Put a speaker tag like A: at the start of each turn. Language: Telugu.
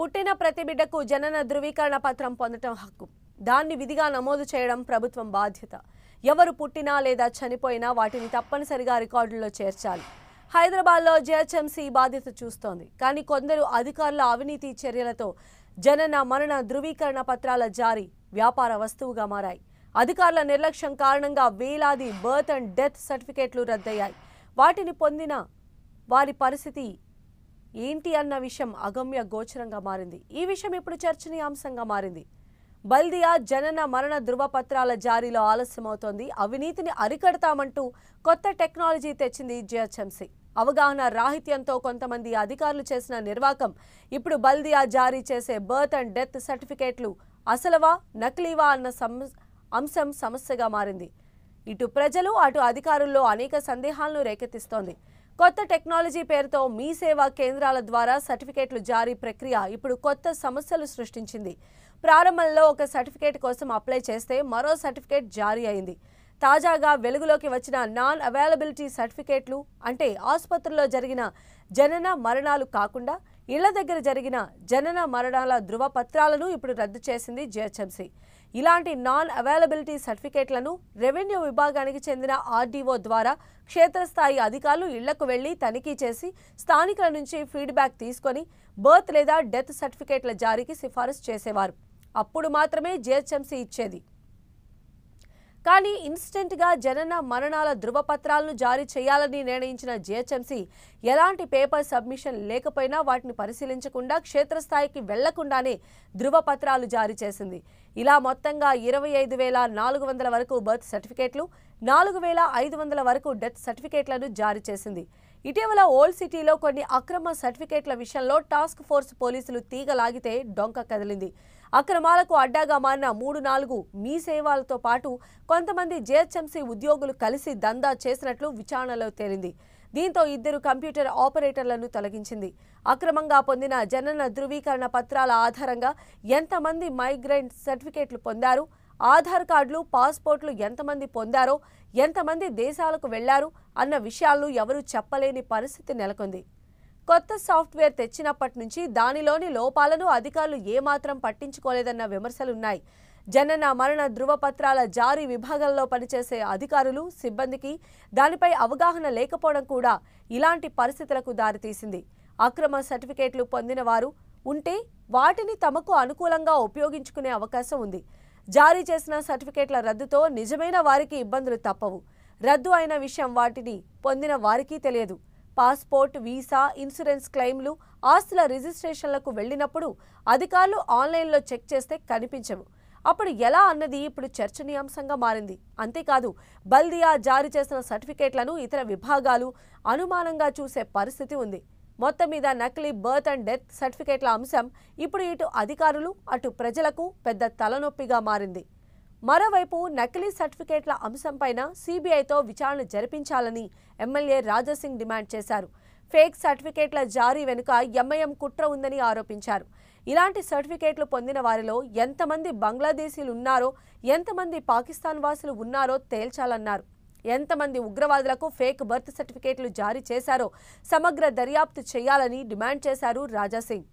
A: పుట్టిన ప్రతి బిడ్డకు జనన ధృవీకరణ పత్రం పొందటం హక్కు దాన్ని విధిగా నమోదు చేయడం ప్రభుత్వం బాధ్యత ఎవరు పుట్టినా లేదా చనిపోయినా వాటిని తప్పనిసరిగా రికార్డుల్లో చేర్చాలి హైదరాబాద్లో జిహెచ్ఎంసీ బాధ్యత చూస్తోంది కానీ కొందరు అధికారుల అవినీతి చర్యలతో జనన మరణ ధృవీకరణ పత్రాల జారీ వ్యాపార వస్తువుగా మారాయి అధికారుల నిర్లక్ష్యం కారణంగా వేలాది బర్త్ అండ్ డెత్ సర్టిఫికేట్లు రద్దయ్యాయి వాటిని పొందిన వారి పరిస్థితి ఏంటి అన్న విషయం అగమ్య గోచరంగా మారింది ఈ విషయం ఇప్పుడు చర్చనీయాంశంగా మారింది బల్దియా జనన మరణ ధృవపత్రాల జారీలో ఆలస్యమవుతోంది అవినీతిని అరికడతామంటూ కొత్త టెక్నాలజీ తెచ్చింది జిహెచ్ఎంసీ అవగాహన రాహిత్యంతో కొంతమంది అధికారులు చేసిన నిర్వాకం ఇప్పుడు బల్దియా జారీ చేసే బర్త్ అండ్ డెత్ సర్టిఫికేట్లు అసలవా నకిలీవా అన్న అంశం సమస్యగా మారింది ఇటు ప్రజలు అటు అధికారుల్లో అనేక సందేహాలను రేకెత్తిస్తోంది కొత్త టెక్నాలజీ పేరుతో మీ సేవా కేంద్రాల ద్వారా సర్టిఫికేట్లు జారీ ప్రక్రియ ఇప్పుడు కొత్త సమస్యలు సృష్టించింది ప్రారంభంలో ఒక సర్టిఫికేట్ కోసం అప్లై చేస్తే మరో సర్టిఫికేట్ జారీ అయింది తాజాగా వెలుగులోకి వచ్చిన నాన్ అవైలబిలిటీ సర్టిఫికేట్లు అంటే ఆసుపత్రిలో జరిగిన జనన మరణాలు కాకుండా ఇళ్ల దగ్గర జరిగిన జనన మరణాల ధృవపత్రాలను ఇప్పుడు రద్దు చేసింది జిహెచ్ఎంసీ ఇలాంటి నాన్ అవైలబిలిటీ సర్టిఫికేట్లను రెవెన్యూ విభాగానికి చెందిన ఆర్డీఓ ద్వారా క్షేత్రస్థాయి అధికారులు ఇళ్లకు వెళ్లి తనిఖీ చేసి స్థానికుల నుంచి ఫీడ్బ్యాక్ తీసుకొని బర్త్ లేదా డెత్ సర్టిఫికేట్ల జారీకి సిఫారసు చేసేవారు అప్పుడు మాత్రమే జీహెచ్ఎంసీ ఇచ్చేది కానీ ఇన్స్టెంట్గా జనన మరణాల ధృవపత్రాలను జారీ చేయాలని నిర్ణయించిన జిహెచ్ఎంసీ ఎలాంటి పేపర్ సబ్మిషన్ లేకపోయినా వాటిని పరిశీలించకుండా క్షేత్రస్థాయికి వెళ్లకుండానే ధృవపత్రాలు జారీ చేసింది ఇలా మొత్తంగా ఇరవై ఐదు వేల నాలుగు వందల వరకు బర్త్ సర్టిఫికేట్లు నాలుగు వేల ఐదు వందల వరకు డెత్ సర్టిఫికేట్లను జారీ చేసింది ఇటీవల ఓల్డ్ సిటీలో కొన్ని అక్రమ సర్టిఫికేట్ల విషయంలో టాస్క్ ఫోర్స్ పోలీసులు తీగలాగితే డొంక కదిలింది అక్రమాలకు అడ్డాగా మారిన మూడు నాలుగు మీ సేవలతో పాటు కొంతమంది జీహెచ్ఎంసీ ఉద్యోగులు కలిసి దందా చేసినట్లు విచారణలో తేలింది దీంతో ఇద్దరు కంప్యూటర్ ఆపరేటర్లను తొలగించింది అక్రమంగా పొందిన జనన ధృవీకరణ పత్రాల ఆధారంగా ఎంతమంది మైగ్రెంట్ సర్టిఫికేట్లు పొందారు ఆధార్ కార్డులు పాస్పోర్ట్లు ఎంతమంది పొందారో ఎంతమంది దేశాలకు వెళ్లారు అన్న విషయాలను ఎవరూ చెప్పలేని పరిస్థితి నెలకొంది కొత్త సాఫ్ట్వేర్ తెచ్చినప్పటి నుంచి దానిలోని లోపాలను అధికారులు ఏమాత్రం పట్టించుకోలేదన్న విమర్శలున్నాయి జనన మరణ ధృవపత్రాల జారీ విభాగంలో పనిచేసే అధికారులు సిబ్బందికి దానిపై అవగాహన లేకపోవడం కూడా ఇలాంటి పరిస్థితులకు దారితీసింది అక్రమ సర్టిఫికేట్లు పొందిన వారు ఉంటే వాటిని తమకు అనుకూలంగా ఉపయోగించుకునే అవకాశం ఉంది జారీ చేసిన సర్టిఫికేట్ల రద్దుతో నిజమైన వారికి ఇబ్బందులు తప్పవు రద్దు అయిన విషయం వాటిని పొందిన వారికి తెలియదు పాస్పోర్ట్ వీసా ఇన్సూరెన్స్ క్లెయిమ్లు ఆస్తుల రిజిస్ట్రేషన్లకు వెళ్ళినప్పుడు అధికారులు ఆన్లైన్లో చెక్ చేస్తే కనిపించవు అప్పుడు ఎలా అన్నది ఇప్పుడు చర్చనీయాంశంగా మారింది అంతేకాదు బల్దియా జారీ చేసిన సర్టిఫికేట్లను ఇతర విభాగాలు అనుమానంగా చూసే పరిస్థితి ఉంది మొత్తం మీద నకిలీ బర్త్ అండ్ డెత్ సర్టిఫికేట్ల అంశం ఇప్పుడు ఇటు అధికారులు అటు ప్రజలకు పెద్ద తలనొప్పిగా మారింది మరోవైపు నకిలీ సర్టిఫికేట్ల అంశంపైన సీబీఐతో విచారణ జరిపించాలని ఎమ్మెల్యే రాజాసింగ్ డిమాండ్ చేశారు ఫేక్ సర్టిఫికేట్ల జారీ వెనుక ఎంఐఎం కుట్ర ఉందని ఆరోపించారు ఇలాంటి సర్టిఫికేట్లు పొందిన వారిలో ఎంతమంది బంగ్లాదేశీలు ఉన్నారో ఎంతమంది పాకిస్తాన్ వాసులు ఉన్నారో తేల్చాలన్నారు ఎంతమంది ఉగ్రవాదులకు ఫేక్ బర్త్ సర్టిఫికేట్లు జారీ చేశారో సమగ్ర దర్యాప్తు చేయాలని డిమాండ్ చేశారు రాజాసింగ్